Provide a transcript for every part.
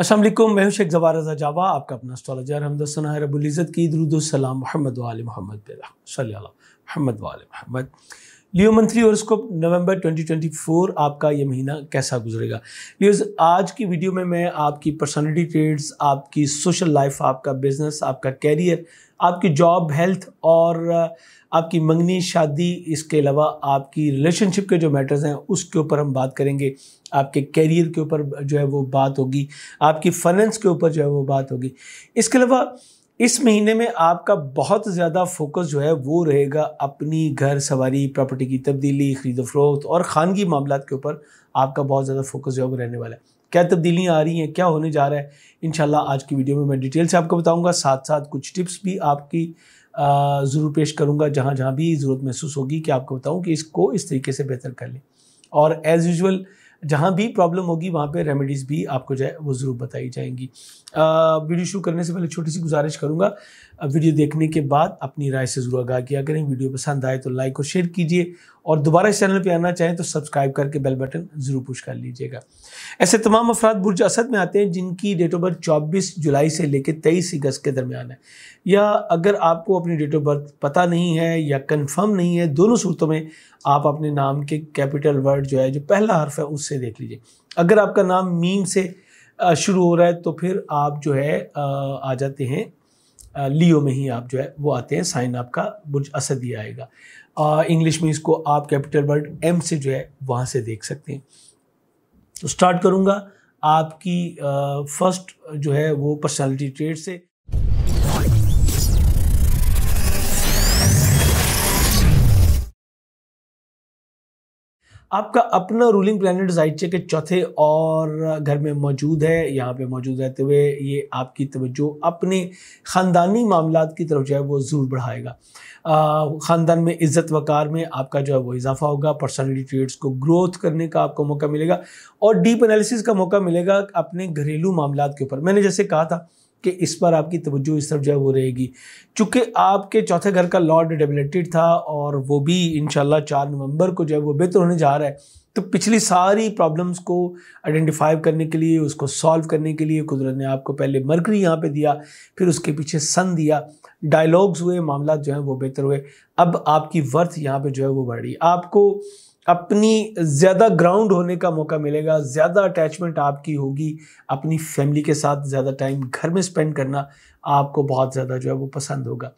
असल मैं शेख जवार रजा जावा आपका अपना स्टॉलजर हमदसन रबुल्ज़त की दरुदसलाम महमद वाल महमद महमद वाल महमद लियो मंथली और उसको नवंबर 2024 आपका ये महीना कैसा गुजरेगा लियोज आज की वीडियो में मैं आपकी पर्सनालिटी ट्रेड्स आपकी सोशल लाइफ आपका बिजनेस आपका कैरियर आपकी जॉब हेल्थ और uh, आपकी मंगनी शादी इसके अलावा आपकी रिलेशनशिप के जो मैटर्स हैं उसके ऊपर हम बात करेंगे आपके कैरियर के ऊपर जो है वो बात होगी आपकी फाइनेंस के ऊपर जो है वो बात होगी इसके अलावा इस महीने में आपका बहुत ज़्यादा फोकस जो है वो रहेगा अपनी घर सवारी प्रॉपर्टी की तब्दीली खरीद फरोख्त और ख़ानगी मामला के ऊपर आपका बहुत ज़्यादा फोकस जो है वो रहने वाला है क्या तब्दीलियाँ आ रही हैं क्या होने जा रहा है इन आज की वीडियो में मैं डिटेल से आपको बताऊँगा साथ साथ कुछ टिप्स भी आपकी ज़रूर पेश करूँगा जहाँ जहाँ भी ज़रूरत महसूस होगी कि आपको बताऊँ कि इसको इस तरीके से बेहतर कर लें और एज़ यूजल जहाँ भी प्रॉब्लम होगी वहाँ पे रेमेडीज़ भी आपको जो है वो ज़रूर बताई जाएंगी आ, वीडियो शुरू करने से पहले छोटी सी गुजारिश करूँगा वीडियो देखने के बाद अपनी राय से ज़रूर आगाह किया करें वीडियो पसंद आए तो लाइक और शेयर कीजिए और दोबारा इस चैनल पर आना चाहें तो सब्सक्राइब करके बेल बटन ज़रूर पुश कर लीजिएगा ऐसे तमाम अफराद बुरज असद में आते हैं जिनकी डेट ऑफ बर्थ चौबीस जुलाई से लेकर तेईस अगस्त के दरमियान है या अगर आपको अपनी डेट ऑफ बर्थ पता नहीं है या कन्फर्म नहीं है दोनों सूरतों में आप अपने नाम के कैपिटल वर्ड जो है जो पहला हर्फ है उससे देख लीजिए अगर आपका नाम मीम से शुरू हो रहा है तो फिर आप जो है आ जाते हैं लियो में ही आप जो है वो आते हैं साइन आपका बुरज असद ही आएगा इंग्लिश में इसको आप कैपिटल वर्ड एम से जो है वहाँ से देख सकते हैं तो स्टार्ट करूँगा आपकी फर्स्ट जो है वो पर्सनालिटी ट्रेड से आपका अपना रूलिंग प्लानट जाइचे के चौथे और घर में मौजूद है यहाँ पे मौजूद रहते हुए ये आपकी तवज्जो अपने ख़ानदानी मामला की तरफ जो है वो ज़रूर बढ़ाएगा ख़ानदान में इज़्ज़त वकार में आपका जो है वो इजाफा होगा पर्सनलिटी ट्रेड्स को ग्रोथ करने का आपको मौका मिलेगा और डीप एनालिसिस का मौका मिलेगा अपने घरेलू मामला के ऊपर मैंने जैसे कहा था कि इस पर आपकी तवज्जो इस तरफ जो है वो रहेगी चूँकि आपके चौथे घर का लॉर्ड डेबिलेटेड था और वो भी इन चार नवंबर को जो है वो बेहतर होने जा रहा है तो पिछली सारी प्रॉब्लम्स को आइडेंटिफाई करने के लिए उसको सॉल्व करने के लिए कुदरत ने आपको पहले मरकरी यहाँ पे दिया फिर उसके पीछे सन दिया डायलॉग्स हुए मामला जो हैं वो बेहतर हुए अब आपकी वर्थ यहाँ पे जो है वो बढ़ रही आपको अपनी ज़्यादा ग्राउंड होने का मौका मिलेगा ज़्यादा अटैचमेंट आपकी होगी अपनी फैमिली के साथ ज़्यादा टाइम घर में स्पेंड करना आपको बहुत ज़्यादा जो है वो पसंद होगा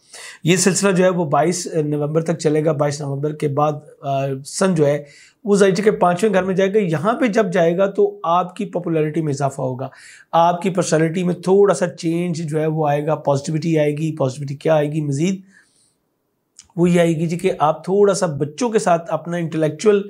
ये सिलसिला जो है वो 22 नवंबर तक चलेगा 22 नवंबर के बाद आ, सन जो है वो जाइचे के पाँचवें घर में जाएगा यहाँ पे जब जाएगा तो आपकी पॉपुलैरिटी में इजाफा होगा आपकी पर्सनैलिटी में थोड़ा सा चेंज जो है वो आएगा पॉजिटिविटी आएगी पॉजिटिविटी क्या आएगी मज़ीद वो ये आएगी जी कि आप थोड़ा सा बच्चों के साथ अपना इंटेलेक्चुअल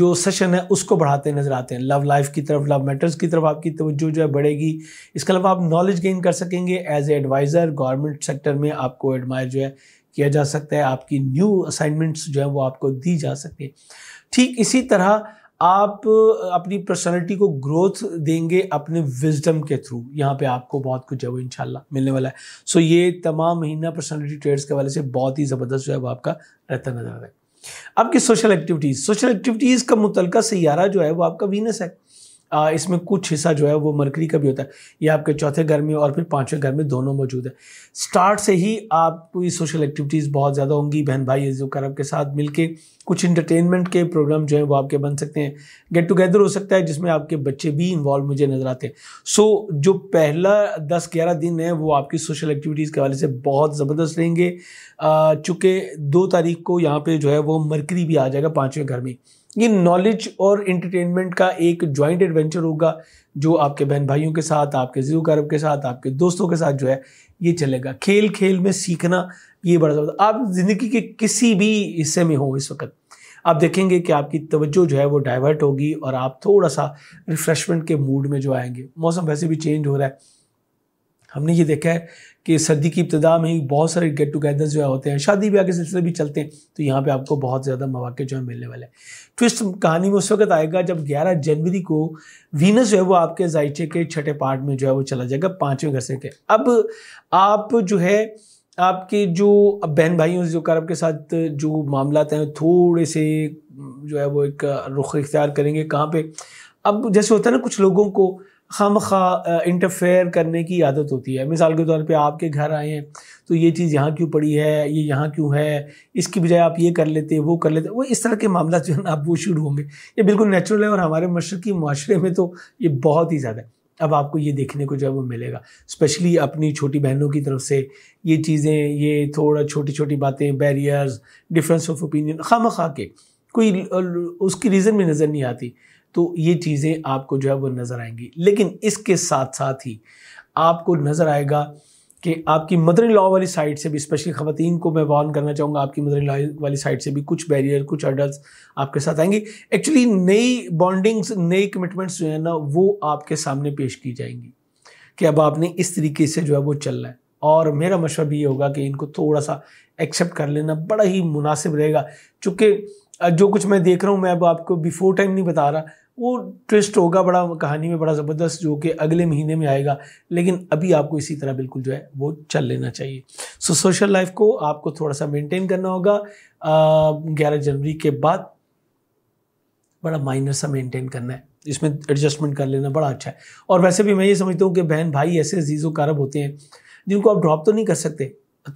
जो सेशन है उसको बढ़ाते नजर आते हैं लव लाइफ की तरफ लव मैटर्स की तरफ आपकी तवज्जो जो है बढ़ेगी इसके अलावा आप नॉलेज गेन कर सकेंगे as a adviser government sector में आपको एडमायर जो है किया जा सकता है आपकी न्यू असाइनमेंट्स जो है वो आपको दी जा सके ठीक इसी तरह आप अपनी पर्सनैलिटी को ग्रोथ देंगे अपने विजडम के थ्रू यहाँ पे आपको बहुत कुछ है वो इनशाला मिलने वाला है सो ये तमाम महीना पर्सनैलिटी ट्रेड्स के वाले से बहुत ही ज़बरदस्त जो है वो आपका रहता नजर आ रहा है आपकी सोशल एक्टिविटीज़ सोशल एक्टिविटीज़ का मुतलका सैारा जो है वो आपका वीनस है इसमें कुछ हिस्सा जो है वो मरकरी का भी होता है ये आपके चौथे घर में और फिर पाँचवें घर में दोनों मौजूद है स्टार्ट से ही आपकी सोशल एक्टिविटीज़ बहुत ज़्यादा होंगी बहन भाई जो कर के साथ मिलके कुछ इंटरटेनमेंट के प्रोग्राम जो है वो आपके बन सकते हैं गेट टुगेदर हो सकता है जिसमें आपके बच्चे भी इन्वॉल्व मुझे नज़र आते हैं सो जो पहला दस ग्यारह दिन है वो आपकी सोशल एक्टिविटीज़ के हवाले से बहुत ज़बरदस्त रहेंगे चूँकि दो तारीख को यहाँ पर जो है वो मरकरी भी आ जाएगा पाँचवें घर में ये नॉलेज और एंटरटेनमेंट का एक जॉइंट एडवेंचर होगा जो आपके बहन भाइयों के साथ आपके जीव गर्व के साथ आपके दोस्तों के साथ जो है ये चलेगा खेल खेल में सीखना ये बड़ा ज़्यादा आप ज़िंदगी के किसी भी हिस्से में हो इस वक्त आप देखेंगे कि आपकी तवज्जो जो है वो डाइवर्ट होगी और आप थोड़ा सा रिफ्रेशमेंट के मूड में जो आएंगे मौसम वैसे भी चेंज हो रहा है हमने ये देखा है कि सर्दी की इब्तदा में ही बहुत सारे गेट टुगेदर्स जो है होते हैं शादी ब्याह के सिलसिले भी चलते हैं तो यहाँ पे आपको बहुत ज़्यादा मौाक़े जो है मिलने वाले हैं ट्विस्ट कहानी में उस वक्त आएगा जब 11 जनवरी को वीनस जो है वो आपके जायचे के छठे पार्ट में जो है वो चला जाएगा पाँचवें घर से के अब आप जो है आपके जो बहन भाइयों जो कर आपके साथ जो मामला हैं थोड़े से जो है वो एक रुख इख्तियार करेंगे कहाँ पर अब जैसे होता है ना कुछ लोगों को खम खा इंटरफेयर करने की आदत होती है मिसाल के तौर पे आपके घर आए हैं तो ये चीज़ यहाँ क्यों पड़ी है ये यहाँ क्यों है इसकी बजाय आप ये कर लेते वो कर लेते वो इस तरह के मामला जो है ना आप वो शुरू होंगे ये बिल्कुल नेचुरल है और हमारे मशरक़ी माशरे में तो ये बहुत ही ज़्यादा है अब आपको ये देखने को जो है वो मिलेगा स्पेशली अपनी छोटी बहनों की तरफ से ये चीज़ें ये थोड़ा छोटी छोटी बातें बैरियर्स डिफरेंस ऑफ ओपिनियन खाम खा के कोई उसकी रीज़न में नज़र नहीं आती तो ये चीज़ें आपको जो है वो नज़र आएंगी लेकिन इसके साथ साथ ही आपको नज़र आएगा कि आपकी मदर लॉ वाली साइड से भी स्पेशली ख़वान को मैं वार्न करना चाहूँगा आपकी मदर लॉ वाली साइड से भी कुछ बैरियर कुछ हर्डल्स आपके साथ आएंगे एक्चुअली नई बॉन्डिंग्स नई कमिटमेंट्स जो है ना वो आपके सामने पेश की जाएंगी कि अब आपने इस तरीके से जो है वो चलना है और मेरा मशवरा भी ये होगा कि इनको थोड़ा सा एक्सेप्ट कर लेना बड़ा ही मुनासिब रहेगा चूँकि जो कुछ मैं देख रहा हूँ मैं अब आपको बिफोर टाइम नहीं बता रहा वो ट्विस्ट होगा बड़ा कहानी में बड़ा ज़बरदस्त जो कि अगले महीने में आएगा लेकिन अभी आपको इसी तरह बिल्कुल जो है वो चल लेना चाहिए सो सोशल लाइफ को आपको थोड़ा सा मेंटेन करना होगा ग्यारह जनवरी के बाद बड़ा माइनर सा मेंटेन करना है इसमें एडजस्टमेंट कर लेना बड़ा अच्छा है और वैसे भी मैं ये समझता हूँ कि बहन भाई ऐसे अजीज़ कारब होते हैं जिनको आप ड्रॉप तो नहीं कर सकते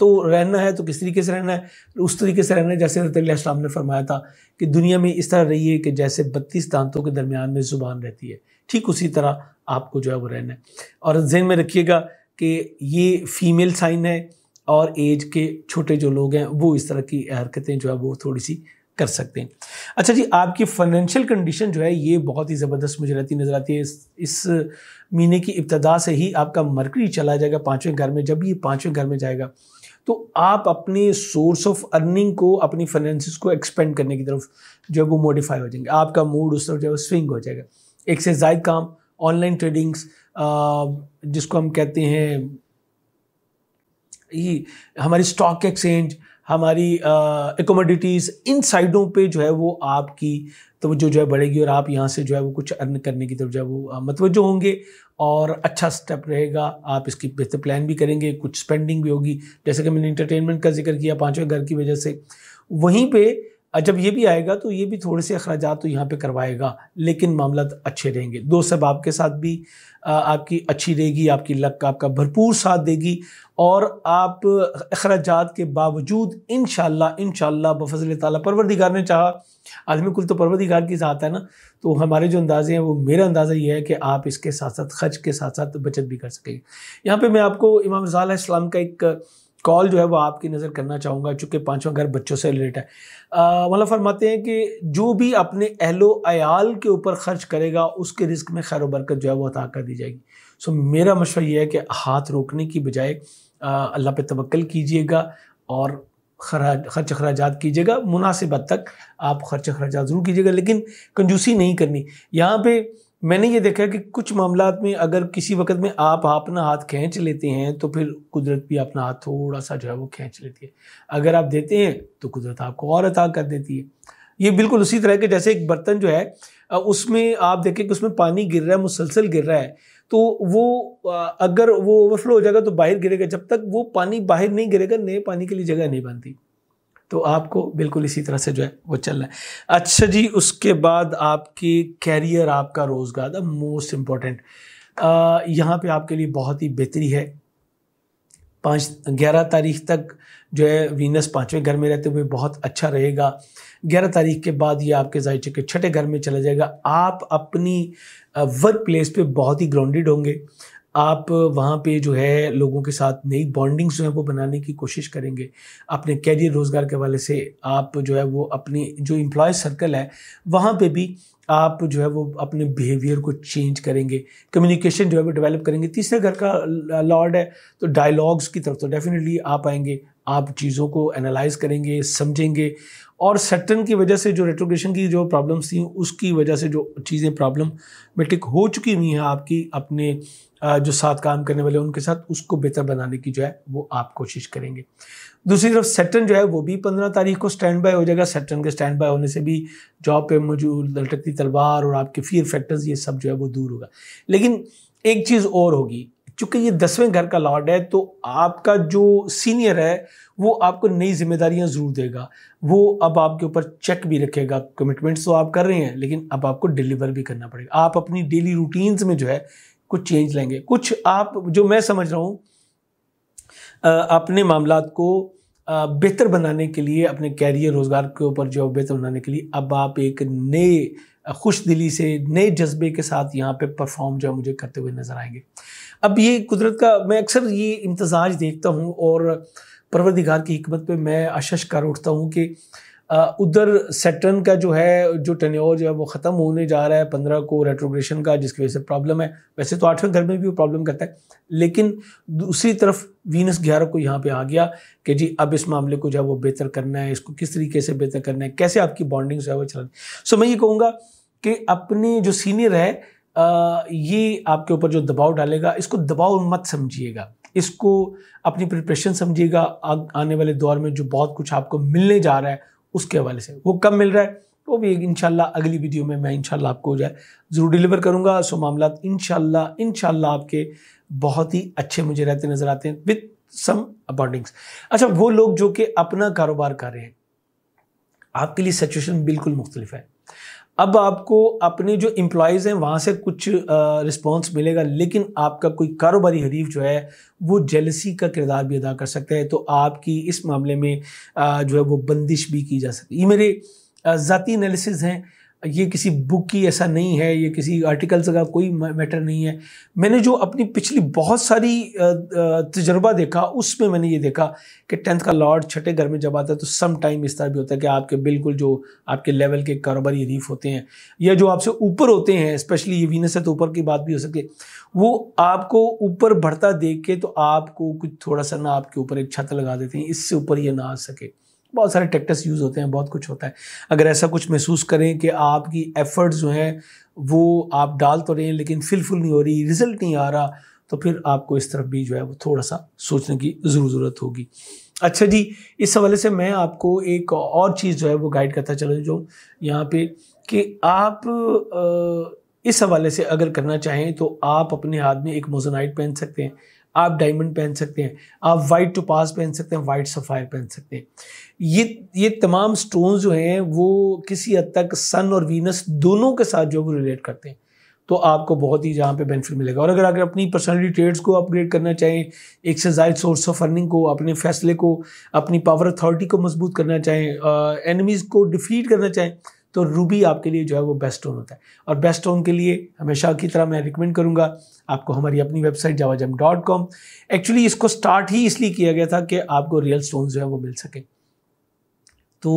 तो रहना है तो किस तरीके से रहना है उस तरीके से रहना है जैसे रतम ने फरमाया था कि दुनिया में इस तरह रहिए कि जैसे बत्तीस दांतों के दरमियान में ज़ुबान रहती है ठीक उसी तरह आपको जो है वो रहना है और जहन में रखिएगा कि ये फीमेल साइन है और एज के छोटे जो लोग हैं वो इस तरह की हरकतें जो है वो थोड़ी सी कर सकते हैं अच्छा जी आपकी फाइनेंशियल कंडीशन जो है ये बहुत ही ज़बरदस्त मुझे रहती नज़र आती है इस, इस महीने की इब्तदा से ही आपका मरकरी चला जाएगा पाँचवें घर में जब ये पाँचवें घर में जाएगा तो आप अपने सोर्स ऑफ अर्निंग को अपनी फाइनेंसिस को एक्सपेंड करने की तरफ जो है वो मॉडिफाई हो जाएंगे आपका मूड उस तरफ जो है स्विंग हो जाएगा एक से जायद काम ऑनलाइन ट्रेडिंग्स जिसको हम कहते हैं ये हमारी स्टॉक एक्सचेंज हमारी एकोमोडिटीज़ इन साइडों पे जो है वो आपकी तवज्जो जो है बढ़ेगी और आप यहाँ से जो है वो कुछ अर्न करने की तरफ जो है वो मतवजो होंगे और अच्छा स्टेप रहेगा आप इसकी बेहतर प्लान भी करेंगे कुछ स्पेंडिंग भी होगी जैसे कि मैंने इंटरटेनमेंट का जिक्र किया पाँचवें घर की वजह से वहीं पर जब ये भी आएगा तो ये भी थोड़े से अखराज तो यहाँ पे करवाएगा लेकिन मामला तो अच्छे रहेंगे दो सब आपके साथ भी आपकी अच्छी रहेगी आपकी लक का आपका भरपूर साथ देगी और आप अखराज के बावजूद इन इन शाला बफजल ताली परवरदिगार ने चाहा आदमी कुल तो परवरदिगार की ज़ात है ना तो हमारे जो अंदाजे हैं वो मेरा अंदाज़ा ये है कि आप इसके साथ साथ खर्च के साथ साथ बचत भी कर सकेंगे यहाँ पर मैं आपको इमाम रज़ा का एक कॉल जो है वो आपकी नज़र करना चाहूँगा चूँकि पाँचवा घर बच्चों से रिलेट है मतलब फरमाते हैं कि जो भी अपने अहलो अयाल के ऊपर ख़र्च करेगा उसके रिस्क में खैर बरकत जो है वो अता कर दी जाएगी सो मेरा मशवरा यह है कि हाथ रोकने की बजाय अल्लाह पे तवक्ल कीजिएगा और खर्च अखराज कीजिएगा मुनासिब तक आप खर्च अखराज ज़रूर कीजिएगा लेकिन कंजूसी नहीं करनी यहाँ पर मैंने ये देखा कि कुछ मामला में अगर किसी वक्त में आप अपना हाथ खींच लेते हैं तो फिर कुदरत भी अपना हाथ थोड़ा सा जो है वो खींच लेती है अगर आप देते हैं तो कुदरत आपको और अता कर देती है ये बिल्कुल उसी तरह के जैसे एक बर्तन जो है उसमें आप देखें कि उसमें पानी गिर रहा है मुसलसल गिर रहा है तो वो अगर वो ओवरफ्लो हो जाएगा तो बाहर गिरेगा जब तक वो पानी बाहर नहीं गिरेगा नए पानी के लिए जगह नहीं बनती तो आपको बिल्कुल इसी तरह से जो है वो चलना है अच्छा जी उसके बाद आपकी कैरियर आपका रोज़गार द मोस्ट इम्पॉर्टेंट यहाँ पे आपके लिए बहुत ही बेहतरी है पाँच ग्यारह तारीख तक जो है वीनस पाँचवें घर में रहते हुए बहुत अच्छा रहेगा ग्यारह तारीख के बाद ये आपके जायचे के छठे घर में चला जाएगा आप अपनी वर्क प्लेस पे बहुत ही ग्राउंडेड होंगे आप वहाँ पे जो है लोगों के साथ नई बॉन्डिंग्स जो है वो बनाने की कोशिश करेंगे अपने कैरियर रोज़गार के हवाले से आप जो है वो अपनी जो इम्प्लॉय सर्कल है वहाँ पे भी आप जो है वो अपने बिहेवियर को चेंज करेंगे कम्युनिकेशन जो है वो डेवलप करेंगे तीसरे घर का लॉर्ड है तो डायलॉग्स की तरफ तो डेफिनेटली आप आएंगे आप चीज़ों को एनालाइज करेंगे समझेंगे और सटन की वजह से जो रेट्रोग्रेशन की जो प्रॉब्लम्स थी उसकी वजह से जो चीज़ें प्रॉब्लम मेटिक हो चुकी हुई हैं आपकी अपने जो साथ काम करने वाले उनके साथ उसको बेहतर बनाने की जो है वो आप कोशिश करेंगे दूसरी तरफ सेटन जो है वो भी पंद्रह तारीख को स्टैंड बाय हो जाएगा सेटन के स्टैंड बाय होने से भी जॉब पे मौजूद लटकती तलवार और आपके फियर फैक्टर्स ये सब जो है वो दूर होगा लेकिन एक चीज़ और होगी चूंकि ये दसवें घर का लॉर्ड है तो आपका जो सीनियर है वो आपको नई जिम्मेदारियां ज़रूर देगा वो अब आपके ऊपर चेक भी रखेगा कमिटमेंट्स तो आप कर रहे हैं लेकिन अब आपको डिलीवर भी करना पड़ेगा आप अपनी डेली रूटीन्स में जो है कुछ चेंज लेंगे कुछ आप जो मैं समझ रहा हूँ अपने मामला को बेहतर बनाने के लिए अपने कैरियर रोज़गार के ऊपर जो बेहतर बनाने के लिए अब आप एक नए खुश दिली से नए जज्बे के साथ यहाँ पे परफॉर्म जो है मुझे करते हुए नज़र आएंगे अब ये कुदरत का मैं अक्सर ये इम्तजाज देखता हूँ और परवरदिगार की हमत पे मैं अशश कर उठता हूँ कि उधर सेटर्न का जो है जो टनोर जो है वो ख़त्म होने जा रहा है पंद्रह को रेट्रोग्रेशन का जिसकी वजह से प्रॉब्लम है वैसे तो आठवें घर में भी वो प्रॉब्लम करता है लेकिन दूसरी तरफ वीनस ग्यारह को यहाँ पे आ गया कि जी अब इस मामले को जो है वो बेहतर करना है इसको किस तरीके से बेहतर करना है कैसे आपकी बॉन्डिंग जो है वो चलानी सो मैं ये कहूँगा कि अपने जो सीनियर है आ, ये आपके ऊपर जो दबाव डालेगा इसको दबाव मत समझिएगा इसको अपनी प्रिपरेशन समझिएगा आने वाले दौर में जो बहुत कुछ आपको मिलने जा रहा है उसके हवाले से वो कब मिल रहा है वो भी इन अगली वीडियो में मैं इन आपको जो है ज़रूर डिलीवर करूँगा सो मामला इन इन आपके बहुत ही अच्छे मुझे रहते नज़र आते हैं विथ सम अबाउंडिंग्स अच्छा वो लोग जो कि अपना कारोबार कर रहे हैं आपके लिए सिचुएशन बिल्कुल मुख्तलिफ है अब आपको अपने जो एम्प्लॉयज़ हैं वहाँ से कुछ रिस्पॉन्स मिलेगा लेकिन आपका कोई कारोबारी हरीफ जो है वो जेलसी का किरदार भी अदा कर सकता है तो आपकी इस मामले में आ, जो है वो बंदिश भी की जा सकती है ये मेरे ज़ाती एनालिसिस हैं ये किसी बुक की ऐसा नहीं है ये किसी आर्टिकल्स का कोई मैटर नहीं है मैंने जो अपनी पिछली बहुत सारी तजर्बा देखा उसमें मैंने ये देखा कि टेंथ का लॉर्ड छठे घर में जब आता है तो सम टाइम इस तरह भी होता है कि आपके बिल्कुल जो आपके लेवल के कारोबारी रीफ होते हैं या जो आपसे ऊपर होते हैं स्पेशली ये वीनस है तो ऊपर की बात भी हो सके वो आपको ऊपर बढ़ता देख के तो आपको कुछ थोड़ा सा ना आपके ऊपर एक छत लगा देते हैं इससे ऊपर ये ना आ सके बहुत सारे ट्रैक्टर्स यूज़ होते हैं बहुत कुछ होता है अगर ऐसा कुछ महसूस करें कि आपकी एफ़र्ट्स जो हैं वो आप डाल तो रहे हैं लेकिन फिलफुल नहीं हो रही रिज़ल्ट नहीं आ रहा तो फिर आपको इस तरफ भी जो है वो थोड़ा सा सोचने की ज़रूर ज़रूरत होगी अच्छा जी इस हवाले से मैं आपको एक और चीज़ जो है वो गाइड करता चलूँ जो यहाँ पे कि आप इस हवाले से अगर करना चाहें तो आप अपने हाथ में एक मोजनाइट पहन सकते हैं आप डायमंड पहन सकते हैं आप वाइट टू पास पहन सकते हैं वाइट सफ़ायर पहन सकते हैं ये ये तमाम स्टोन जो हैं वो किसी हद तक सन और वीनस दोनों के साथ जो वो रिलेट करते हैं तो आपको बहुत ही जहाँ पे बेनिफिट मिलेगा और अगर अगर अपनी पर्सनलिटी ट्रेड्स को अपग्रेड करना चाहें एक से सोर्स ऑफ अर्निंग को अपने फैसले को अपनी पावर अथॉरिटी को मजबूत करना चाहें एनिमीज़ को डिफीट करना चाहें तो रूबी आपके लिए जो है वो बेस्ट टोन होता है और बेस्ट टोन के लिए हमेशा की तरह मैं रिकमेंड करूंगा आपको हमारी अपनी वेबसाइट जावाजम डॉट कॉम एक्चुअली इसको स्टार्ट ही इसलिए किया गया था कि आपको रियल स्टोन जो है वो मिल सके तो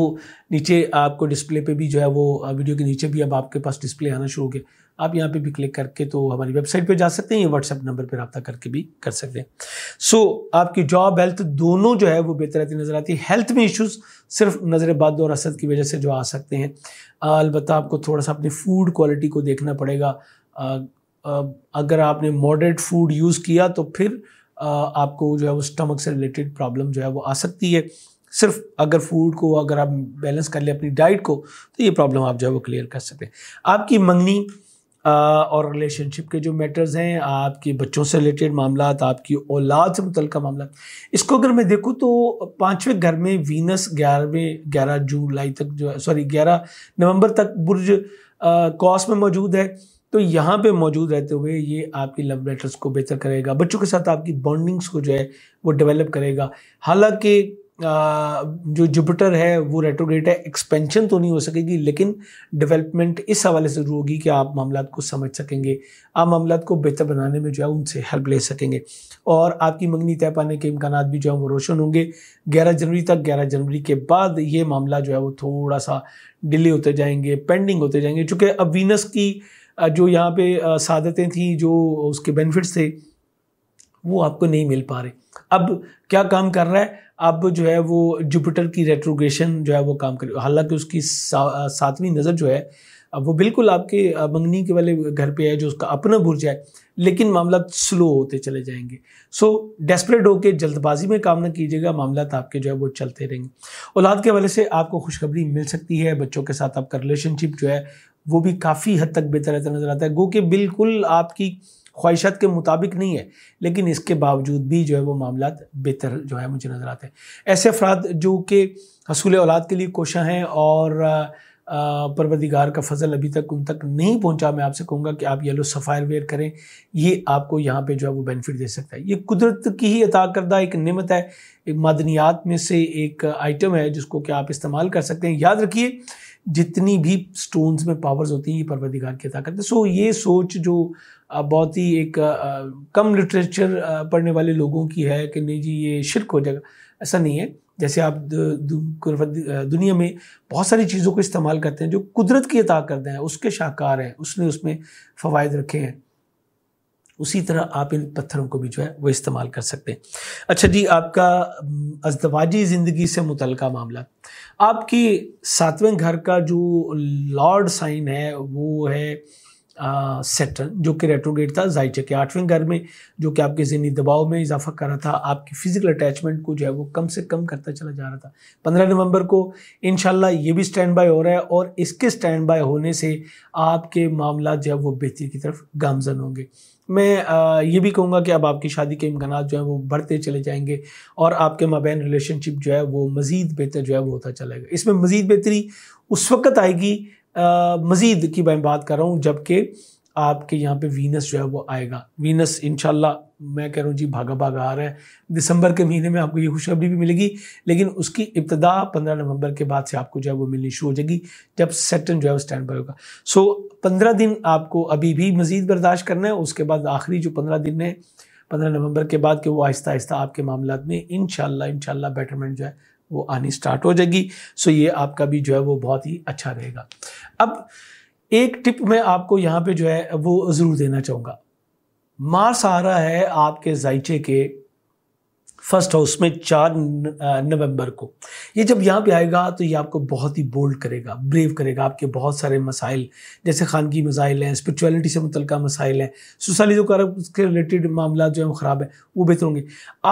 नीचे आपको डिस्प्ले पे भी जो है वो वीडियो के नीचे भी अब आपके पास डिस्प्ले आना शुरू हो गया आप यहाँ पे भी क्लिक करके तो हमारी वेबसाइट पे जा सकते हैं या व्हाट्सएप नंबर पर रब्ता करके भी कर सकते हैं सो so, आपकी जॉब हेल्थ दोनों जो है वो बेहतर आती नज़र आती है हेल्थ में इश्यूज़ सिर्फ नज़र बद और असद की वजह से जो आ सकते हैं अलबत्त आपको थोड़ा सा अपनी फूड क्वालिटी को देखना पड़ेगा अगर आपने मॉडरेट फूड यूज़ किया तो फिर आपको जो है वो स्टमक से रिलेटेड प्रॉब्लम जो है वो आ सकती है सिर्फ अगर फूड को अगर आप बैलेंस कर ले अपनी डाइट को तो ये प्रॉब्लम आप जो है वो क्लियर कर सकते हैं आपकी मंगनी और रिलेशनशिप के जो मैटर्स हैं आपके बच्चों से रिलेटेड मामला आपकी औलाद से मुतल मामला इसको अगर मैं देखूँ तो पाँचवें घर में वीनस ग्यारहवें ग्यारह जुलाई तक जो है सॉरी ग्यारह नवंबर तक बुर्ज कॉस में मौजूद है तो यहाँ पे मौजूद रहते हुए ये आपकी लव लेटर्स को बेहतर करेगा बच्चों के साथ आपकी बॉन्डिंग्स को जो है वो डेवलप करेगा हालांकि जो जुपिटर है वो रेट्रोग्रेड है एक्सपेंशन तो नहीं हो सकेगी लेकिन डेवलपमेंट इस हवाले से जरूर होगी कि आप मामला को समझ सकेंगे आप मामला को बेहतर बनाने में जो है उनसे हेल्प ले सकेंगे और आपकी मंगनी तय पाने के इम्कान भी जो है वो रोशन होंगे ग्यारह जनवरी तक ग्यारह जनवरी के बाद ये मामला जो है वो थोड़ा सा डिले होते जाएंगे पेंडिंग होते जाएंगे चूँकि अब वीनस की जो यहाँ पे सादतें थी जो उसके बेनिफिट्स थे वो आपको नहीं मिल पा रहे अब क्या काम कर रहा है अब जो है वो जुपिटर की रेट्रोग्रेशन जो है वो काम कर हालांकि उसकी सा, सातवीं नज़र जो है वो बिल्कुल आपके मंगनी के वाले घर पे है जो उसका अपना बुर्ज जाए लेकिन मामला स्लो होते चले जाएंगे सो डेस्परेट होकर जल्दबाजी में काम ना कीजिएगा मामला तो आपके जो है वो चलते रहेंगे औलाद के हवाले से आपको खुशखबरी मिल सकती है बच्चों के साथ आपका रिलेशनशिप जो है वो भी काफ़ी हद तक बेहतर रहता नज़र आता है गो के बिल्कुल आपकी ख्वाहिशात के मुताबिक नहीं है लेकिन इसके बावजूद भी जो है वो मामला बेहतर जो है मुझे नज़र आते हैं ऐसे अफराद जो कि हसूल औलाद के लिए कोशा हैं और परवरदिगार का फजल अभी तक उन तक नहीं पहुंचा मैं आपसे कहूँगा कि आप येलो सफ़ायर वेयर करें ये आपको यहाँ पे जो है वो बेनिफिट दे सकता है ये कुदरत की ही अता करदा एक नमत है एक मादनियात में से एक आइटम है जिसको कि आप इस्तेमाल कर सकते हैं याद रखिए जितनी भी स्टोन्स में पावर्स होती हैं ये परवरदिगार की अदा करते सो ये सोच जो बहुत ही एक कम लिटरेचर पढ़ने वाले लोगों की है कि नहीं जी ये शिरक हो जाएगा ऐसा नहीं है जैसे आप दुनिया में बहुत सारी चीज़ों को इस्तेमाल करते हैं जो कुदरत की अता करते हैं उसके शाहकार हैं उसने उसमें फ़वाद रखे हैं उसी तरह आप इन पत्थरों को भी जो है वो इस्तेमाल कर सकते हैं अच्छा जी आपका अजदवाजी ज़िंदगी से मुतल मामला आपकी सातवें घर का जो लॉर्ड साइन है वो है सेटन जो कि रेट्रोगेट था जायचे के आठवें घर में जो कि आपके जहनी दबाव में इजाफा कर रहा था आपकी फ़िज़िकल अटैचमेंट को जो है वो कम से कम करता चला जा रहा था पंद्रह नवंबर को इन ये भी स्टैंड बाय हो रहा है और इसके स्टैंड बाय होने से आपके मामला जो है वो बेहतरी की तरफ गामजन होंगे मैं ये भी कहूँगा कि अब आपकी शादी के इम्कान जो है वो बढ़ते चले जाएंगे और आपके मबैन रिलेशनशिप जो है वो मज़ीद बेहतर जो है वो होता चलेगा इसमें मज़ीद बेहतरी उस वक्त आएगी मज़ीद की मैं बात कर रहा हूँ जबकि आपके यहाँ पे वीनस जो है वो आएगा वीनस इनशाला मैं कह रहा हूँ जी भागा भागा आ रहा है दिसंबर के महीने में आपको ये खुशखबरी भी मिलेगी लेकिन उसकी इब्तदा पंद्रह नवंबर के बाद से आपको जो है वो मिलनी शुरू हो जाएगी जब सेटन जो है वो स्टैंड बाय होगा सो पंद्रह दिन आपको अभी भी मज़ीद बर्दाश्त करना है उसके बाद आखिरी जो पंद्रह दिन है पंद्रह नवंबर के बाद के वो आहिस्ता आहिस्ता आपके मामला में इन शाला बेटरमेंट जो है वो आनी स्टार्ट हो जाएगी सो ये आपका भी जो है वो बहुत ही अच्छा रहेगा अब एक टिप मैं आपको यहां पे जो है वो ज़रूर देना चाहूंगा मार्स आ रहा है आपके जायचे के फर्स्ट हाउस में चार नवंबर को ये जब यहाँ पे आएगा तो ये आपको बहुत ही बोल्ड करेगा ब्रेव करेगा आपके बहुत सारे मसाइल जैसे खानगी मसाइल हैं स्परिचुअलिटी से मुतल मसाइल हैं सोशल जो कर उसके रिलेटेड मामला जो है वो ख़राब है वो बेहतर होंगे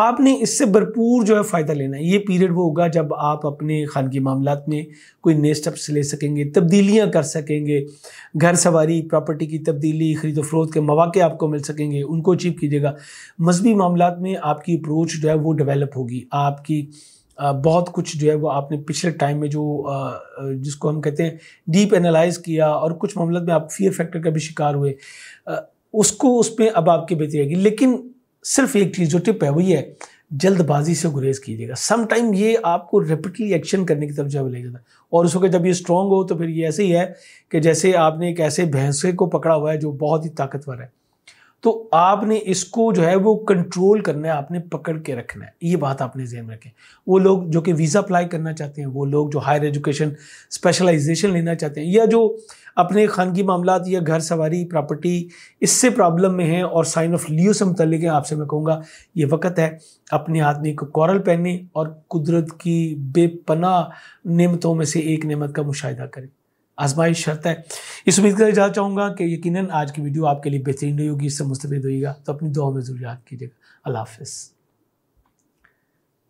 आपने इससे भरपूर जो है फ़ायदा लेना है ये पीरियड वो होगा जब आप अपने खानगी मामला में कोई नए स्टेप्स ले सकेंगे तब्दीलियाँ कर सकेंगे घर सवारी प्रॉपर्टी की तब्दीली खरीदो फरोख्त के मौाक़े आपको मिल सकेंगे उनको अचीव कीजिएगा मजहबी मामला में आपकी अप्रोच जो है वो डेवलप होगी आपकी बहुत कुछ जो है वो आपने पिछले टाइम में जो जिसको हम कहते हैं डीप एनालाइज किया और कुछ मामलों में आप फियर फैक्टर का भी शिकार हुए उसको उसमें अब आपकी बेहतरी आएगी लेकिन सिर्फ एक चीज़ जो टिप है वही है जल्दबाजी से गुरेज कीजिएगा समटाइम ये आपको रेपिडली एक्शन करने की तरफ जब ले जाता है और उस वक्त जब ये स्ट्रांग हो तो फिर ये ऐसे ही है कि जैसे आपने एक ऐसे भैंसे को पकड़ा हुआ है जो बहुत ही ताकतवर है तो आपने इसको जो है वो कंट्रोल करना है आपने पकड़ के रखना है ये बात आपने जहन में रखें वो लोग जो कि वीज़ा अप्लाई करना चाहते हैं वो लोग जो हायर एजुकेशन स्पेशलाइजेशन लेना चाहते हैं या जो अपने खानगी मामला या घर सवारी प्रॉपर्टी इससे प्रॉब्लम में है और साइन ऑफ लियो से मुतलिक हैं आपसे मैं कहूँगा ये वक्त है अपने आदमी को कॉरल पहने और कुदरत की बेपना नमतों में से एक नमत का मुशाह करें आजमाइश शर्त है इस उम्मीद कर इजाज़ चाहूँगा कि यकीनन आज की वीडियो आपके लिए बेहतरीन रही होगी इससे मुस्तफ़ होगा तो अपनी दुआ में ज़रूर याद कीजिएगा अल्लाह हाफिज़